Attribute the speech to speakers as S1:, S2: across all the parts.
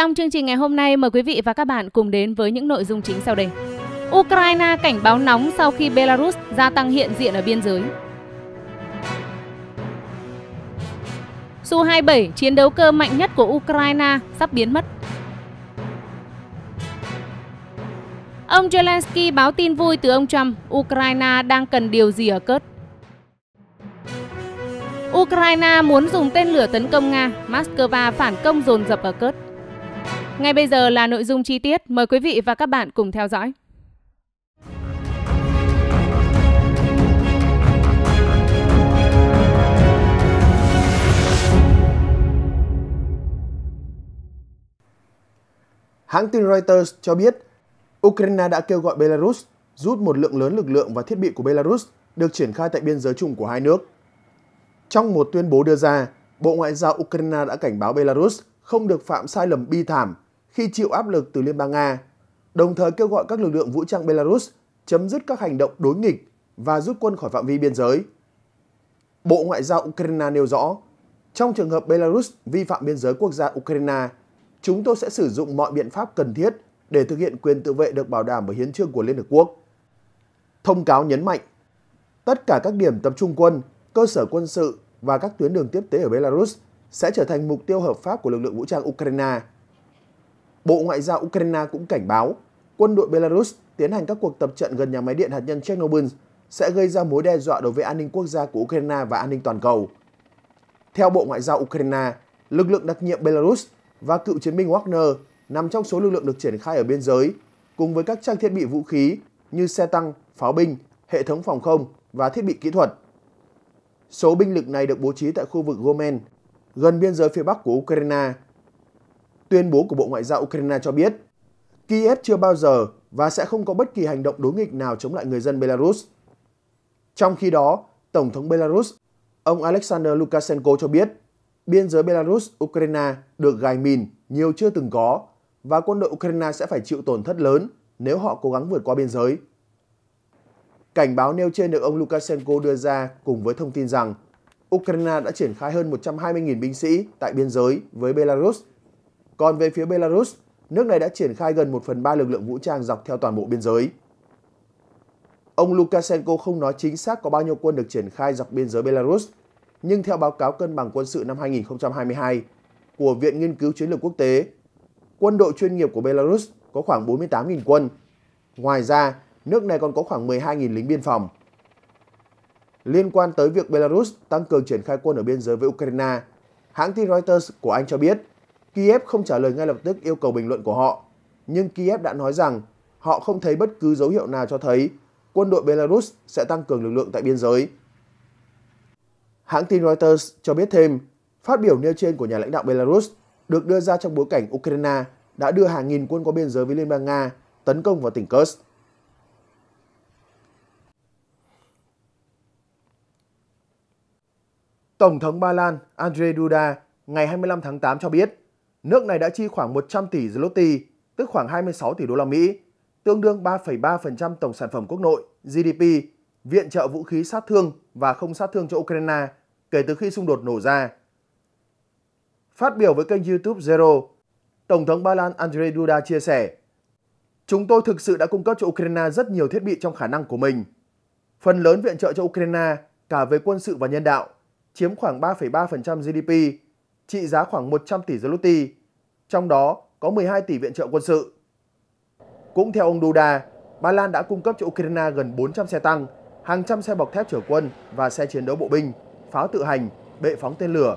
S1: Trong chương trình ngày hôm nay, mời quý vị và các bạn cùng đến với những nội dung chính sau đây. Ukraine cảnh báo nóng sau khi Belarus gia tăng hiện diện ở biên giới. Su-27, chiến đấu cơ mạnh nhất của Ukraine, sắp biến mất. Ông Zelensky báo tin vui từ ông Trump, Ukraine đang cần điều gì ở cớt. Ukraine muốn dùng tên lửa tấn công Nga, Moscow phản công dồn dập ở cớt. Ngay bây giờ là nội dung chi tiết, mời quý vị và các bạn cùng theo dõi.
S2: Hãng tin Reuters cho biết, Ukraine đã kêu gọi Belarus rút một lượng lớn lực lượng và thiết bị của Belarus được triển khai tại biên giới chung của hai nước. Trong một tuyên bố đưa ra, Bộ Ngoại giao Ukraine đã cảnh báo Belarus không được phạm sai lầm bi thảm khi chịu áp lực từ Liên bang Nga, đồng thời kêu gọi các lực lượng vũ trang Belarus chấm dứt các hành động đối nghịch và rút quân khỏi phạm vi biên giới. Bộ Ngoại giao Ukraine nêu rõ, trong trường hợp Belarus vi phạm biên giới quốc gia Ukraine, chúng tôi sẽ sử dụng mọi biện pháp cần thiết để thực hiện quyền tự vệ được bảo đảm bởi hiến trương của Liên Hợp Quốc. Thông cáo nhấn mạnh, tất cả các điểm tập trung quân, cơ sở quân sự và các tuyến đường tiếp tế ở Belarus sẽ trở thành mục tiêu hợp pháp của lực lượng vũ trang Ukraine. Bộ Ngoại giao Ukraine cũng cảnh báo quân đội Belarus tiến hành các cuộc tập trận gần nhà máy điện hạt nhân Chernobyl sẽ gây ra mối đe dọa đối với an ninh quốc gia của Ukraine và an ninh toàn cầu. Theo Bộ Ngoại giao Ukraine, lực lượng đặc nhiệm Belarus và cựu chiến binh Wagner nằm trong số lực lượng được triển khai ở biên giới, cùng với các trang thiết bị vũ khí như xe tăng, pháo binh, hệ thống phòng không và thiết bị kỹ thuật. Số binh lực này được bố trí tại khu vực Gomen, gần biên giới phía bắc của Ukraine, tuyên bố của Bộ Ngoại giao Ukraine cho biết Kiev chưa bao giờ và sẽ không có bất kỳ hành động đối nghịch nào chống lại người dân Belarus. Trong khi đó, Tổng thống Belarus, ông Alexander Lukashenko cho biết biên giới Belarus-Ukraine được gài mìn nhiều chưa từng có và quân đội Ukraine sẽ phải chịu tổn thất lớn nếu họ cố gắng vượt qua biên giới. Cảnh báo nêu trên được ông Lukashenko đưa ra cùng với thông tin rằng Ukraine đã triển khai hơn 120.000 binh sĩ tại biên giới với Belarus còn về phía Belarus, nước này đã triển khai gần 1 phần 3 lực lượng vũ trang dọc theo toàn bộ biên giới. Ông Lukashenko không nói chính xác có bao nhiêu quân được triển khai dọc biên giới Belarus, nhưng theo báo cáo cân bằng quân sự năm 2022 của Viện Nghiên cứu Chiến lược Quốc tế, quân đội chuyên nghiệp của Belarus có khoảng 48.000 quân. Ngoài ra, nước này còn có khoảng 12.000 lính biên phòng. Liên quan tới việc Belarus tăng cường triển khai quân ở biên giới với Ukraine, hãng tin Reuters của Anh cho biết Kiev không trả lời ngay lập tức yêu cầu bình luận của họ. Nhưng Kiev đã nói rằng họ không thấy bất cứ dấu hiệu nào cho thấy quân đội Belarus sẽ tăng cường lực lượng tại biên giới. Hãng tin Reuters cho biết thêm, phát biểu nêu trên của nhà lãnh đạo Belarus được đưa ra trong bối cảnh Ukraine đã đưa hàng nghìn quân qua biên giới với Liên bang Nga tấn công vào tỉnh Kursk. Tổng thống Ba Lan Andrzej Duda ngày 25 tháng 8 cho biết nước này đã chi khoảng 100 tỷ zloty, tức khoảng 26 tỷ đô la Mỹ, tương đương 3,3% tổng sản phẩm quốc nội GDP, viện trợ vũ khí sát thương và không sát thương cho Ukraine kể từ khi xung đột nổ ra. Phát biểu với kênh YouTube Zero, Tổng thống Ba Lan Andrzej Duda chia sẻ, Chúng tôi thực sự đã cung cấp cho Ukraine rất nhiều thiết bị trong khả năng của mình. Phần lớn viện trợ cho Ukraine, cả về quân sự và nhân đạo, chiếm khoảng 3,3% GDP trị giá khoảng 100 tỷ Zloty, trong đó có 12 tỷ viện trợ quân sự. Cũng theo ông Duda, Ba Lan đã cung cấp cho Ukraine gần 400 xe tăng, hàng trăm xe bọc thép chở quân và xe chiến đấu bộ binh, pháo tự hành, bệ phóng tên lửa,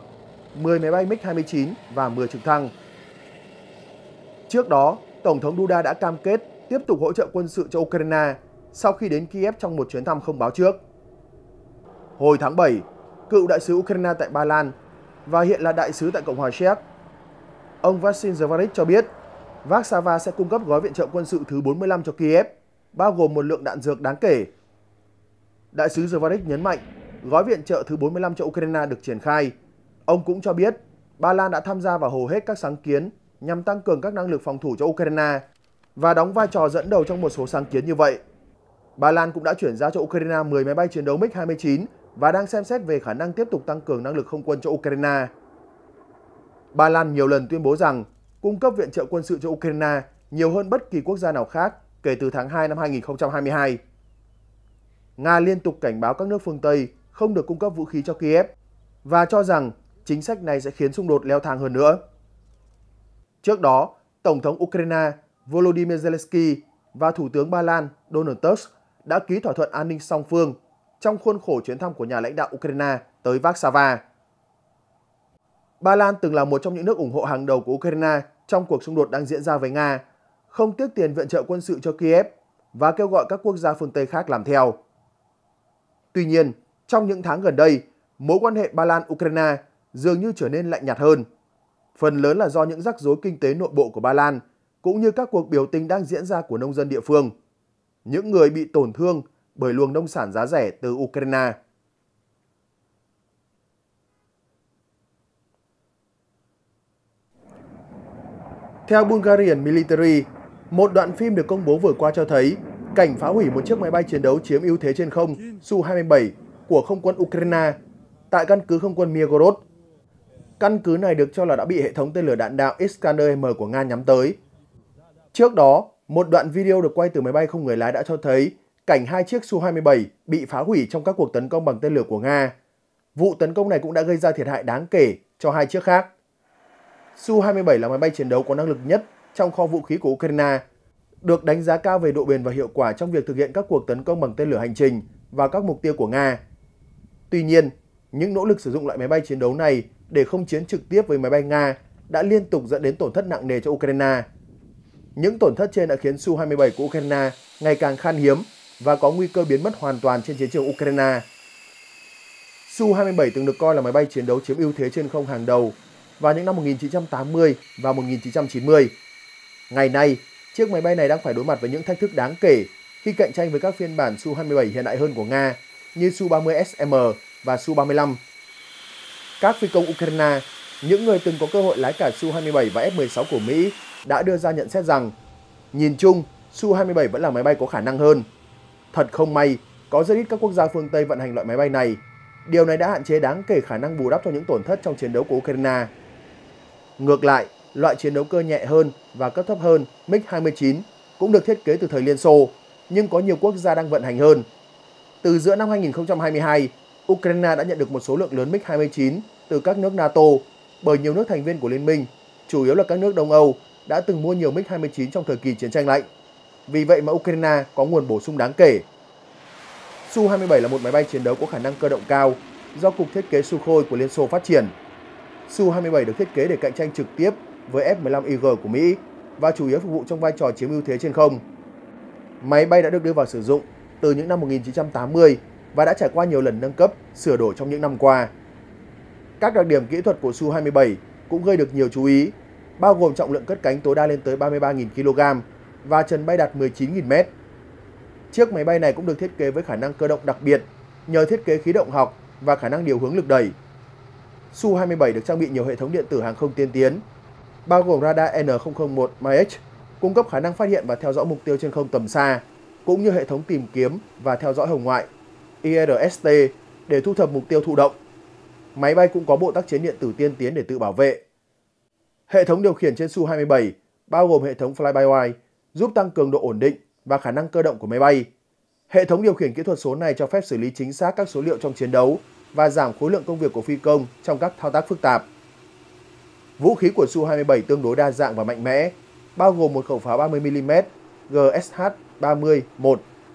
S2: 10 máy bay MiG-29 và 10 trực thăng. Trước đó, Tổng thống Duda đã cam kết tiếp tục hỗ trợ quân sự cho Ukraine sau khi đến Kiev trong một chuyến thăm không báo trước. Hồi tháng 7, cựu đại sứ Ukraine tại Ba Lan và hiện là đại sứ tại Cộng hòa Séc. Ông Vasil Zavaric cho biết, Vác Sava sẽ cung cấp gói viện trợ quân sự thứ 45 cho Kiev, bao gồm một lượng đạn dược đáng kể. Đại sứ Zavaric nhấn mạnh, gói viện trợ thứ 45 cho Ukraine được triển khai. Ông cũng cho biết, Ba Lan đã tham gia vào hầu hết các sáng kiến nhằm tăng cường các năng lực phòng thủ cho Ukraine và đóng vai trò dẫn đầu trong một số sáng kiến như vậy. Ba Lan cũng đã chuyển giao cho Ukraine 10 máy bay chiến đấu MiG-29 và đang xem xét về khả năng tiếp tục tăng cường năng lực không quân cho Ukraine. Ba Lan nhiều lần tuyên bố rằng cung cấp viện trợ quân sự cho Ukraine nhiều hơn bất kỳ quốc gia nào khác kể từ tháng 2 năm 2022. Nga liên tục cảnh báo các nước phương Tây không được cung cấp vũ khí cho Kiev và cho rằng chính sách này sẽ khiến xung đột leo thang hơn nữa. Trước đó, Tổng thống Ukraine Volodymyr Zelensky và Thủ tướng Ba Lan Donald Tusk đã ký thỏa thuận an ninh song phương trong khuôn khổ chuyến thăm của nhà lãnh đạo Ukraine tới Warsaw. Ba Lan từng là một trong những nước ủng hộ hàng đầu của Ukraine trong cuộc xung đột đang diễn ra với Nga, không tiếc tiền viện trợ quân sự cho Kiev và kêu gọi các quốc gia phương Tây khác làm theo. Tuy nhiên, trong những tháng gần đây, mối quan hệ Ba Lan-Ukraine dường như trở nên lạnh nhạt hơn. Phần lớn là do những rắc rối kinh tế nội bộ của Ba Lan, cũng như các cuộc biểu tình đang diễn ra của nông dân địa phương. Những người bị tổn thương bởi luồng nông sản giá rẻ từ Ukraine. Theo Bulgarian Military, một đoạn phim được công bố vừa qua cho thấy cảnh phá hủy một chiếc máy bay chiến đấu chiếm ưu thế trên không Su-27 của không quân Ukraine tại căn cứ không quân Mirgorod. Căn cứ này được cho là đã bị hệ thống tên lửa đạn đạo Iskander-M của Nga nhắm tới. Trước đó, một đoạn video được quay từ máy bay không người lái đã cho thấy cảnh hai chiếc Su-27 bị phá hủy trong các cuộc tấn công bằng tên lửa của Nga. Vụ tấn công này cũng đã gây ra thiệt hại đáng kể cho hai chiếc khác. Su-27 là máy bay chiến đấu có năng lực nhất trong kho vũ khí của Ukraine, được đánh giá cao về độ bền và hiệu quả trong việc thực hiện các cuộc tấn công bằng tên lửa hành trình vào các mục tiêu của Nga. Tuy nhiên, những nỗ lực sử dụng loại máy bay chiến đấu này để không chiến trực tiếp với máy bay Nga đã liên tục dẫn đến tổn thất nặng nề cho Ukraine. Những tổn thất trên đã khiến Su-27 của Ukraine ngày càng khan hiếm và có nguy cơ biến mất hoàn toàn trên chiến trường Ukraine. Su-27 từng được coi là máy bay chiến đấu chiếm ưu thế trên không hàng đầu vào những năm 1980 và 1990. Ngày nay, chiếc máy bay này đang phải đối mặt với những thách thức đáng kể khi cạnh tranh với các phiên bản Su-27 hiện đại hơn của Nga như Su-30SM và Su-35. Các phi công Ukraine, những người từng có cơ hội lái cả Su-27 và F-16 của Mỹ đã đưa ra nhận xét rằng nhìn chung Su-27 vẫn là máy bay có khả năng hơn. Thật không may, có rất ít các quốc gia phương Tây vận hành loại máy bay này. Điều này đã hạn chế đáng kể khả năng bù đắp cho những tổn thất trong chiến đấu của Ukraine. Ngược lại, loại chiến đấu cơ nhẹ hơn và cấp thấp hơn MiG-29 cũng được thiết kế từ thời Liên Xô, nhưng có nhiều quốc gia đang vận hành hơn. Từ giữa năm 2022, Ukraine đã nhận được một số lượng lớn MiG-29 từ các nước NATO bởi nhiều nước thành viên của Liên minh, chủ yếu là các nước Đông Âu, đã từng mua nhiều MiG-29 trong thời kỳ chiến tranh lạnh. Vì vậy mà Ukraine có nguồn bổ sung đáng kể. Su-27 là một máy bay chiến đấu có khả năng cơ động cao do Cục Thiết kế Sukhoi của Liên Xô phát triển. Su-27 được thiết kế để cạnh tranh trực tiếp với F-15 Eagle của Mỹ và chủ yếu phục vụ trong vai trò chiếm ưu thế trên không. Máy bay đã được đưa vào sử dụng từ những năm 1980 và đã trải qua nhiều lần nâng cấp, sửa đổi trong những năm qua. Các đặc điểm kỹ thuật của Su-27 cũng gây được nhiều chú ý, bao gồm trọng lượng cất cánh tối đa lên tới 33.000 kg và trần bay đạt 19.000m. Chiếc máy bay này cũng được thiết kế với khả năng cơ động đặc biệt nhờ thiết kế khí động học và khả năng điều hướng lực đẩy. Su-27 được trang bị nhiều hệ thống điện tử hàng không tiên tiến, bao gồm radar N001 MH, cung cấp khả năng phát hiện và theo dõi mục tiêu trên không tầm xa, cũng như hệ thống tìm kiếm và theo dõi hồng ngoại IRST để thu thập mục tiêu thụ động. Máy bay cũng có bộ tác chiến điện tử tiên tiến để tự bảo vệ. Hệ thống điều khiển trên Su-27 bao gồm hệ thống fly-by-wire, giúp tăng cường độ ổn định và khả năng cơ động của máy bay. Hệ thống điều khiển kỹ thuật số này cho phép xử lý chính xác các số liệu trong chiến đấu và giảm khối lượng công việc của phi công trong các thao tác phức tạp. Vũ khí của Su-27 tương đối đa dạng và mạnh mẽ, bao gồm một khẩu pháo 30mm GSH-30-1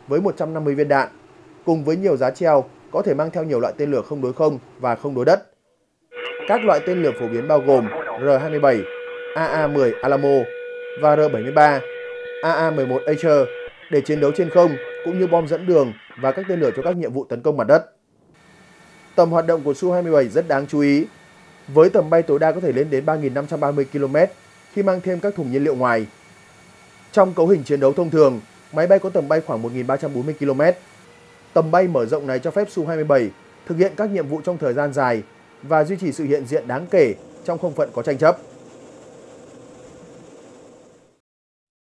S2: với 150 viên đạn, cùng với nhiều giá treo có thể mang theo nhiều loại tên lửa không đối không và không đối đất. Các loại tên lửa phổ biến bao gồm R-27, AA-10 Alamo và R-73 AA-11 Acer để chiến đấu trên không cũng như bom dẫn đường và các tên lửa cho các nhiệm vụ tấn công mặt đất. Tầm hoạt động của Su-27 rất đáng chú ý, với tầm bay tối đa có thể lên đến 3.530 km khi mang thêm các thùng nhiên liệu ngoài. Trong cấu hình chiến đấu thông thường, máy bay có tầm bay khoảng 1.340 km. Tầm bay mở rộng này cho phép Su-27 thực hiện các nhiệm vụ trong thời gian dài và duy trì sự hiện diện đáng kể trong không phận có tranh chấp.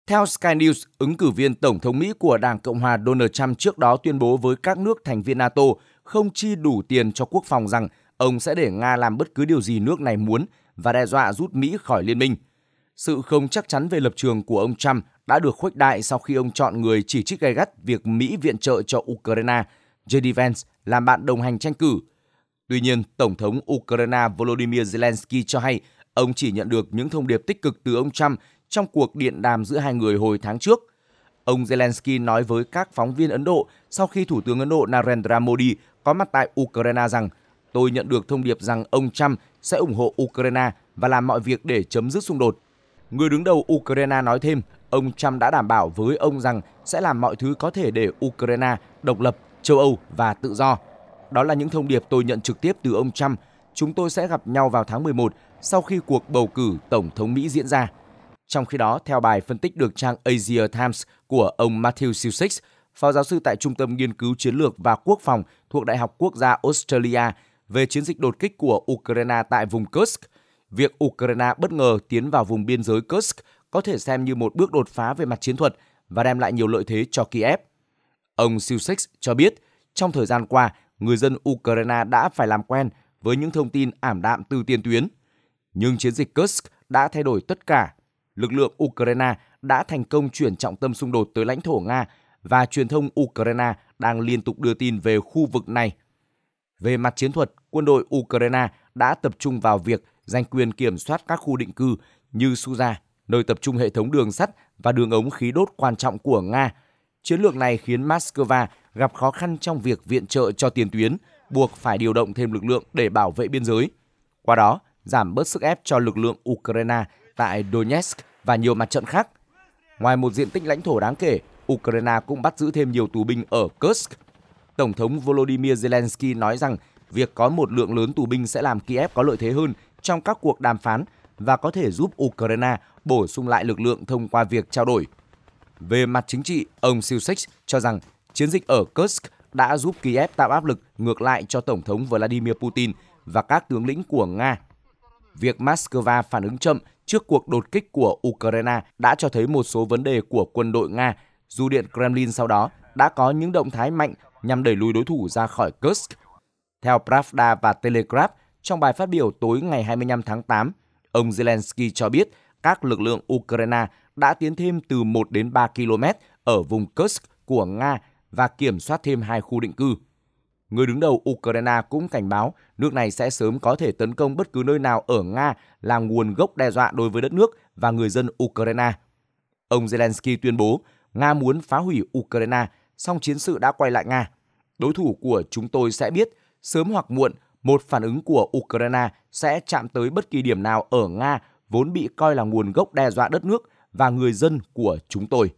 S1: Theo Sky News, ứng cử viên Tổng thống Mỹ của Đảng Cộng hòa Donald Trump trước đó tuyên bố với các nước thành viên NATO không chi đủ tiền cho quốc phòng rằng ông sẽ để Nga làm bất cứ điều gì nước này muốn và đe dọa rút Mỹ khỏi liên minh. Sự không chắc chắn về lập trường của ông Trump đã được khuếch đại sau khi ông chọn người chỉ trích gay gắt việc Mỹ viện trợ cho Ukraine, JD Vance, làm bạn đồng hành tranh cử. Tuy nhiên, Tổng thống Ukraine Volodymyr Zelensky cho hay ông chỉ nhận được những thông điệp tích cực từ ông Trump trong cuộc điện đàm giữa hai người hồi tháng trước. Ông Zelensky nói với các phóng viên Ấn Độ sau khi Thủ tướng Ấn Độ Narendra Modi có mặt tại Ukraine rằng Tôi nhận được thông điệp rằng ông Trump sẽ ủng hộ Ukraine và làm mọi việc để chấm dứt xung đột. Người đứng đầu Ukraine nói thêm, ông Trump đã đảm bảo với ông rằng sẽ làm mọi thứ có thể để Ukraine độc lập, châu Âu và tự do. Đó là những thông điệp tôi nhận trực tiếp từ ông Trump. Chúng tôi sẽ gặp nhau vào tháng 11 sau khi cuộc bầu cử Tổng thống Mỹ diễn ra. Trong khi đó, theo bài phân tích được trang Asia Times của ông Matthew Sussex, phó giáo sư tại Trung tâm Nghiên cứu Chiến lược và Quốc phòng thuộc Đại học Quốc gia Australia về chiến dịch đột kích của Ukraine tại vùng Kursk, việc Ukraine bất ngờ tiến vào vùng biên giới Kursk có thể xem như một bước đột phá về mặt chiến thuật và đem lại nhiều lợi thế cho Kiev. Ông Sussex cho biết, trong thời gian qua, người dân Ukraine đã phải làm quen với những thông tin ảm đạm từ tiền tuyến. Nhưng chiến dịch Kursk đã thay đổi tất cả lực lượng Ukraine đã thành công chuyển trọng tâm xung đột tới lãnh thổ Nga và truyền thông Ukraine đang liên tục đưa tin về khu vực này. Về mặt chiến thuật, quân đội Ukraine đã tập trung vào việc giành quyền kiểm soát các khu định cư như Suza, nơi tập trung hệ thống đường sắt và đường ống khí đốt quan trọng của Nga. Chiến lược này khiến Moscow gặp khó khăn trong việc viện trợ cho tiền tuyến, buộc phải điều động thêm lực lượng để bảo vệ biên giới. Qua đó, giảm bớt sức ép cho lực lượng Ukraine tại Donetsk và nhiều mặt trận khác. Ngoài một diện tích lãnh thổ đáng kể, Ukraine cũng bắt giữ thêm nhiều tù binh ở Kursk. Tổng thống Volodymyr Zelensky nói rằng việc có một lượng lớn tù binh sẽ làm Kiev có lợi thế hơn trong các cuộc đàm phán và có thể giúp Ukraine bổ sung lại lực lượng thông qua việc trao đổi. Về mặt chính trị, ông Silsek cho rằng chiến dịch ở Kursk đã giúp Kiev tạo áp lực ngược lại cho Tổng thống Vladimir Putin và các tướng lĩnh của Nga. Việc Moscow phản ứng chậm trước cuộc đột kích của Ukraine đã cho thấy một số vấn đề của quân đội Nga, dù Điện Kremlin sau đó đã có những động thái mạnh nhằm đẩy lùi đối thủ ra khỏi Kursk. Theo Pravda và Telegraph, trong bài phát biểu tối ngày 25 tháng 8, ông Zelensky cho biết các lực lượng Ukraine đã tiến thêm từ 1 đến 3 km ở vùng Kursk của Nga và kiểm soát thêm hai khu định cư. Người đứng đầu Ukraine cũng cảnh báo nước này sẽ sớm có thể tấn công bất cứ nơi nào ở Nga là nguồn gốc đe dọa đối với đất nước và người dân Ukraine. Ông Zelensky tuyên bố Nga muốn phá hủy Ukraine, song chiến sự đã quay lại Nga. Đối thủ của chúng tôi sẽ biết, sớm hoặc muộn, một phản ứng của Ukraine sẽ chạm tới bất kỳ điểm nào ở Nga vốn bị coi là nguồn gốc đe dọa đất nước và người dân của chúng tôi.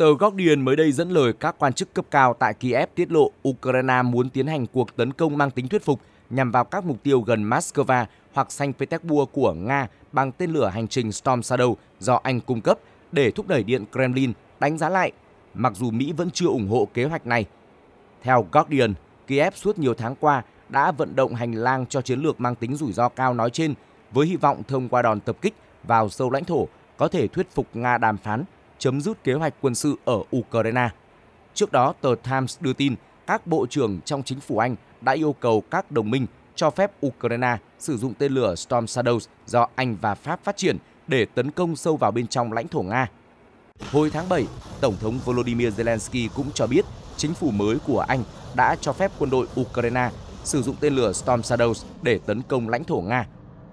S1: Tờ Guardian mới đây dẫn lời các quan chức cấp cao tại Kiev tiết lộ Ukraine muốn tiến hành cuộc tấn công mang tính thuyết phục nhằm vào các mục tiêu gần Moscow hoặc Saint Petersburg của Nga bằng tên lửa hành trình Storm Shadow do Anh cung cấp để thúc đẩy Điện Kremlin đánh giá lại, mặc dù Mỹ vẫn chưa ủng hộ kế hoạch này. Theo Guardian, Kiev suốt nhiều tháng qua đã vận động hành lang cho chiến lược mang tính rủi ro cao nói trên với hy vọng thông qua đòn tập kích vào sâu lãnh thổ có thể thuyết phục Nga đàm phán chấm dứt kế hoạch quân sự ở Ukraine. Trước đó, tờ Times đưa tin các bộ trưởng trong chính phủ Anh đã yêu cầu các đồng minh cho phép Ukraine sử dụng tên lửa Storm Shadows do Anh và Pháp phát triển để tấn công sâu vào bên trong lãnh thổ Nga. Hồi tháng 7, Tổng thống Volodymyr Zelensky cũng cho biết chính phủ mới của Anh đã cho phép quân đội Ukraine sử dụng tên lửa Storm Shadows để tấn công lãnh thổ Nga.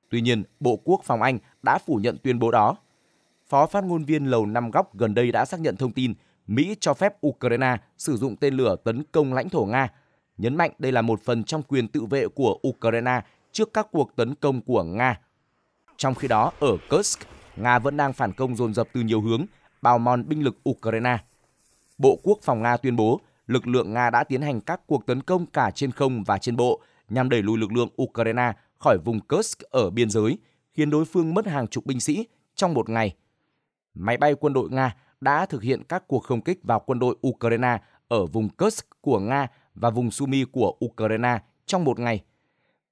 S1: Tuy nhiên, Bộ Quốc phòng Anh đã phủ nhận tuyên bố đó phó phát ngôn viên Lầu Năm Góc gần đây đã xác nhận thông tin Mỹ cho phép Ukraine sử dụng tên lửa tấn công lãnh thổ Nga, nhấn mạnh đây là một phần trong quyền tự vệ của Ukraine trước các cuộc tấn công của Nga. Trong khi đó, ở Kursk, Nga vẫn đang phản công dồn dập từ nhiều hướng, bào mòn binh lực Ukraine. Bộ Quốc phòng Nga tuyên bố, lực lượng Nga đã tiến hành các cuộc tấn công cả trên không và trên bộ nhằm đẩy lùi lực lượng Ukraine khỏi vùng Kursk ở biên giới, khiến đối phương mất hàng chục binh sĩ trong một ngày – máy bay quân đội Nga đã thực hiện các cuộc không kích vào quân đội Ukraine ở vùng Kursk của Nga và vùng Sumy của Ukraine trong một ngày.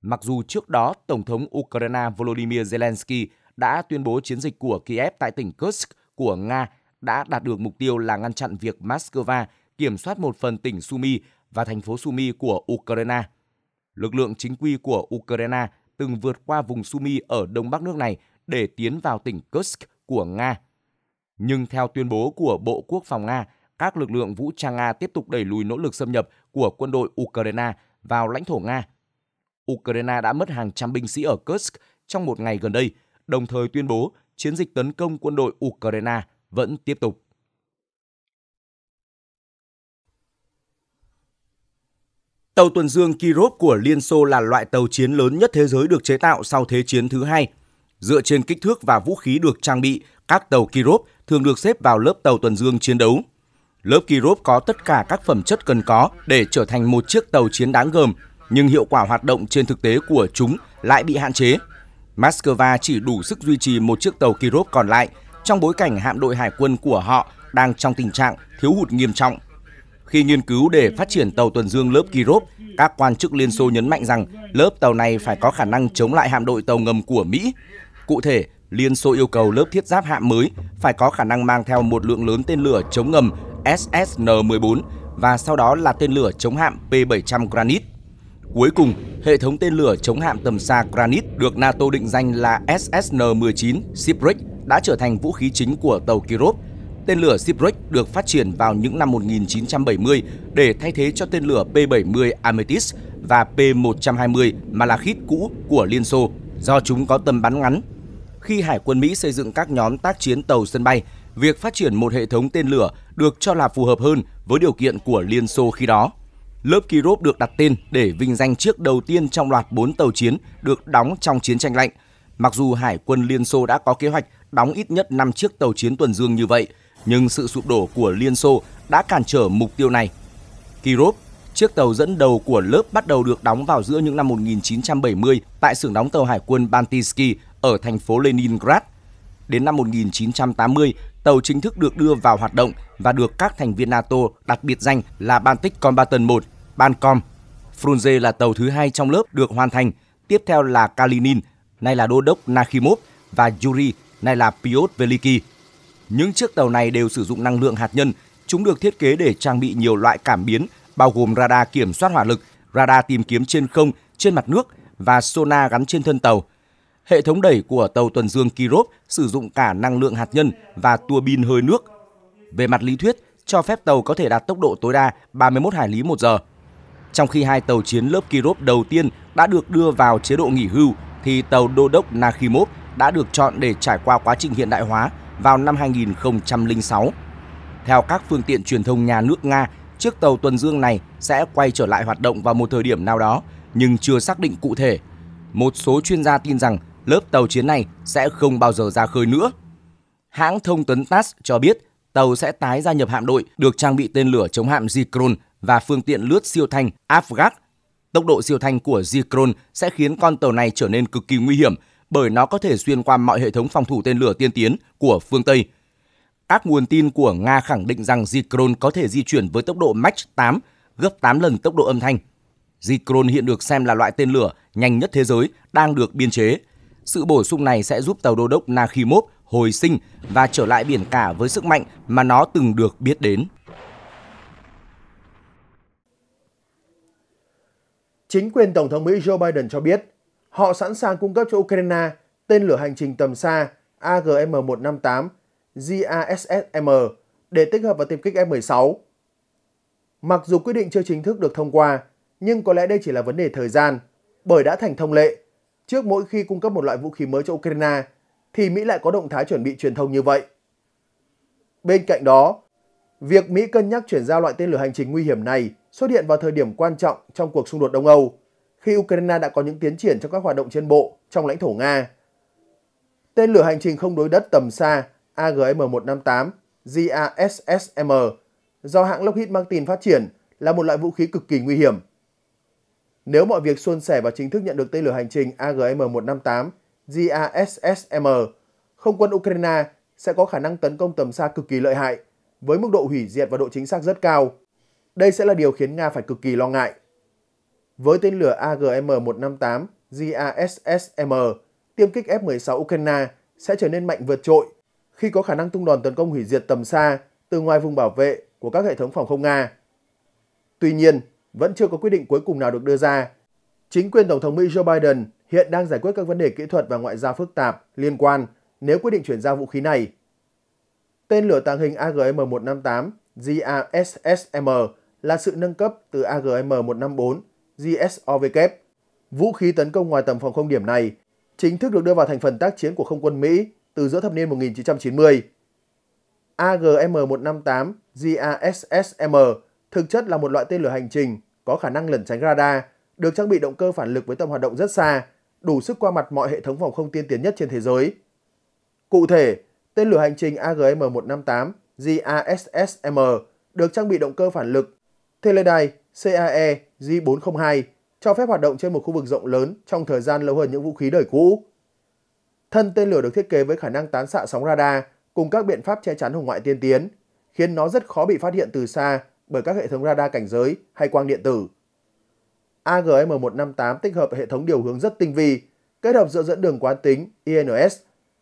S1: Mặc dù trước đó, Tổng thống Ukraine Volodymyr Zelensky đã tuyên bố chiến dịch của Kiev tại tỉnh Kursk của Nga đã đạt được mục tiêu là ngăn chặn việc Moscow kiểm soát một phần tỉnh Sumy và thành phố Sumy của Ukraine. Lực lượng chính quy của Ukraine từng vượt qua vùng Sumy ở đông bắc nước này để tiến vào tỉnh Kursk của Nga. Nhưng theo tuyên bố của Bộ Quốc phòng Nga, các lực lượng vũ trang Nga tiếp tục đẩy lùi nỗ lực xâm nhập của quân đội Ukraine vào lãnh thổ Nga. Ukraine đã mất hàng trăm binh sĩ ở Kursk trong một ngày gần đây, đồng thời tuyên bố chiến dịch tấn công quân đội Ukraine vẫn tiếp tục. Tàu tuần dương Kirov của Liên Xô là loại tàu chiến lớn nhất thế giới được chế tạo sau Thế chiến thứ hai. Dựa trên kích thước và vũ khí được trang bị, các tàu Kirov thường được xếp vào lớp tàu tuần dương chiến đấu. Lớp Kirov có tất cả các phẩm chất cần có để trở thành một chiếc tàu chiến đáng gờm, nhưng hiệu quả hoạt động trên thực tế của chúng lại bị hạn chế. Moscow chỉ đủ sức duy trì một chiếc tàu Kirov còn lại trong bối cảnh hạm đội hải quân của họ đang trong tình trạng thiếu hụt nghiêm trọng. Khi nghiên cứu để phát triển tàu tuần dương lớp Kirov, các quan chức Liên Xô nhấn mạnh rằng lớp tàu này phải có khả năng chống lại hạm đội tàu ngầm của Mỹ. Cụ thể, Liên Xô yêu cầu lớp thiết giáp hạm mới phải có khả năng mang theo một lượng lớn tên lửa chống ngầm SSN-14 và sau đó là tên lửa chống hạm P-700 granite. Cuối cùng, hệ thống tên lửa chống hạm tầm xa granite được NATO định danh là SSN-19 Shipwreck đã trở thành vũ khí chính của tàu Kirov. Tên lửa Shipwreck được phát triển vào những năm 1970 để thay thế cho tên lửa P-70 Amethyst và P-120 Malachit cũ của Liên Xô do chúng có tầm bắn ngắn khi Hải quân Mỹ xây dựng các nhóm tác chiến tàu sân bay, việc phát triển một hệ thống tên lửa được cho là phù hợp hơn với điều kiện của Liên Xô khi đó. Lớp Kirov được đặt tên để vinh danh chiếc đầu tiên trong loạt 4 tàu chiến được đóng trong chiến tranh lạnh. Mặc dù Hải quân Liên Xô đã có kế hoạch đóng ít nhất 5 chiếc tàu chiến tuần dương như vậy, nhưng sự sụp đổ của Liên Xô đã cản trở mục tiêu này. Kirov, chiếc tàu dẫn đầu của lớp bắt đầu được đóng vào giữa những năm 1970 tại xưởng đóng tàu hải quân Baltiski ở thành phố Leningrad. Đến năm 1980, tàu chính thức được đưa vào hoạt động và được các thành viên NATO đặt biệt danh là Baltic Combatant 1, Bancom. Frunze là tàu thứ hai trong lớp được hoàn thành, tiếp theo là Kalinin, nay là đô đốc Nakhimov và Yuri, nay là Piotr Veliki. Những chiếc tàu này đều sử dụng năng lượng hạt nhân, chúng được thiết kế để trang bị nhiều loại cảm biến, bao gồm radar kiểm soát hỏa lực, radar tìm kiếm trên không, trên mặt nước và sonar gắn trên thân tàu – hệ thống đẩy của tàu tuần dương Kirov sử dụng cả năng lượng hạt nhân và tua bin hơi nước. Về mặt lý thuyết, cho phép tàu có thể đạt tốc độ tối đa 31 hải lý một giờ. Trong khi hai tàu chiến lớp Kirov đầu tiên đã được đưa vào chế độ nghỉ hưu, thì tàu đô đốc Nakhimov đã được chọn để trải qua quá trình hiện đại hóa vào năm 2006. Theo các phương tiện truyền thông nhà nước Nga, chiếc tàu tuần dương này sẽ quay trở lại hoạt động vào một thời điểm nào đó, nhưng chưa xác định cụ thể. Một số chuyên gia tin rằng lớp tàu chiến này sẽ không bao giờ ra khơi nữa. Hãng thông tấn TASS cho biết tàu sẽ tái gia nhập hạm đội được trang bị tên lửa chống hạm Zikron và phương tiện lướt siêu thanh Afghan. Tốc độ siêu thanh của Zikron sẽ khiến con tàu này trở nên cực kỳ nguy hiểm bởi nó có thể xuyên qua mọi hệ thống phòng thủ tên lửa tiên tiến của phương Tây. Các nguồn tin của Nga khẳng định rằng Zikron có thể di chuyển với tốc độ Mach 8, gấp 8 lần tốc độ âm thanh. Zikron hiện được xem là loại tên lửa nhanh nhất thế giới đang được biên chế sự bổ sung này sẽ giúp tàu đô đốc Nakhimov hồi sinh và trở lại biển cả với sức mạnh mà nó từng được biết đến.
S2: Chính quyền Tổng thống Mỹ Joe Biden cho biết họ sẵn sàng cung cấp cho Ukraine tên lửa hành trình tầm xa AGM-158 JASSM để tích hợp vào tiêm kích F-16. Mặc dù quyết định chưa chính thức được thông qua, nhưng có lẽ đây chỉ là vấn đề thời gian, bởi đã thành thông lệ, trước mỗi khi cung cấp một loại vũ khí mới cho Ukraine, thì Mỹ lại có động thái chuẩn bị truyền thông như vậy. Bên cạnh đó, việc Mỹ cân nhắc chuyển giao loại tên lửa hành trình nguy hiểm này xuất hiện vào thời điểm quan trọng trong cuộc xung đột Đông Âu, khi Ukraine đã có những tiến triển trong các hoạt động trên bộ trong lãnh thổ Nga. Tên lửa hành trình không đối đất tầm xa AGM-158 GASSM do hãng Lockheed Martin phát triển là một loại vũ khí cực kỳ nguy hiểm nếu mọi việc suôn sẻ và chính thức nhận được tên lửa hành trình AGM-158 GASSM, không quân Ukraine sẽ có khả năng tấn công tầm xa cực kỳ lợi hại, với mức độ hủy diệt và độ chính xác rất cao. Đây sẽ là điều khiến Nga phải cực kỳ lo ngại. Với tên lửa AGM-158 GASSM, tiêm kích F-16 Ukraine sẽ trở nên mạnh vượt trội khi có khả năng tung đòn tấn công hủy diệt tầm xa từ ngoài vùng bảo vệ của các hệ thống phòng không Nga. Tuy nhiên, vẫn chưa có quyết định cuối cùng nào được đưa ra. Chính quyền Tổng thống Mỹ Joe Biden hiện đang giải quyết các vấn đề kỹ thuật và ngoại giao phức tạp liên quan nếu quyết định chuyển giao vũ khí này. Tên lửa tàng hình AGM-158 GRSSM là sự nâng cấp từ AGM-154 GSOVK. Vũ khí tấn công ngoài tầm phòng không điểm này chính thức được đưa vào thành phần tác chiến của không quân Mỹ từ giữa thập niên 1990. AGM-158 GRSSM thực chất là một loại tên lửa hành trình có khả năng lẩn tránh radar, được trang bị động cơ phản lực với tầm hoạt động rất xa, đủ sức qua mặt mọi hệ thống phòng không tiên tiến nhất trên thế giới. Cụ thể, tên lửa hành trình AGM-158 JASSM được trang bị động cơ phản lực Teledai CAE J402 cho phép hoạt động trên một khu vực rộng lớn trong thời gian lâu hơn những vũ khí đời cũ. Thân tên lửa được thiết kế với khả năng tán xạ sóng radar cùng các biện pháp che chắn hồng ngoại tiên tiến, khiến nó rất khó bị phát hiện từ xa bởi các hệ thống radar cảnh giới hay quang điện tử. AGM-158 tích hợp hệ thống điều hướng rất tinh vi, kết hợp giữa dẫn đường quán tính INS,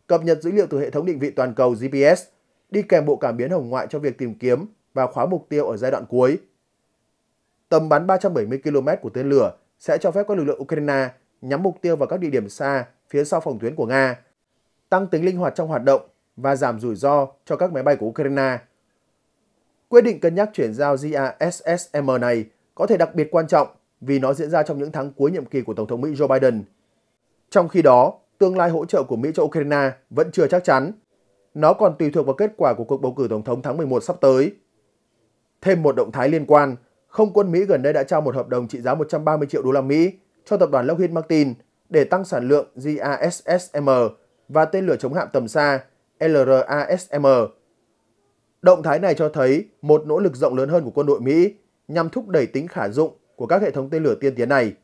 S2: cập nhật dữ liệu từ hệ thống định vị toàn cầu GPS, đi kèm bộ cảm biến hồng ngoại cho việc tìm kiếm và khóa mục tiêu ở giai đoạn cuối. Tầm bắn 370 km của tên lửa sẽ cho phép các lực lượng Ukraine nhắm mục tiêu vào các địa điểm xa phía sau phòng tuyến của Nga, tăng tính linh hoạt trong hoạt động và giảm rủi ro cho các máy bay của Ukraine. Quyết định cân nhắc chuyển giao JASSM này có thể đặc biệt quan trọng vì nó diễn ra trong những tháng cuối nhiệm kỳ của Tổng thống Mỹ Joe Biden. Trong khi đó, tương lai hỗ trợ của Mỹ cho Ukraine vẫn chưa chắc chắn. Nó còn tùy thuộc vào kết quả của cuộc bầu cử Tổng thống tháng 11 sắp tới. Thêm một động thái liên quan, không quân Mỹ gần đây đã trao một hợp đồng trị giá 130 triệu đô la Mỹ cho tập đoàn Lockheed Martin để tăng sản lượng GASSM và tên lửa chống hạm tầm xa LRASM Động thái này cho thấy một nỗ lực rộng lớn hơn của quân đội Mỹ nhằm thúc đẩy tính khả dụng của các hệ thống tên lửa tiên tiến này.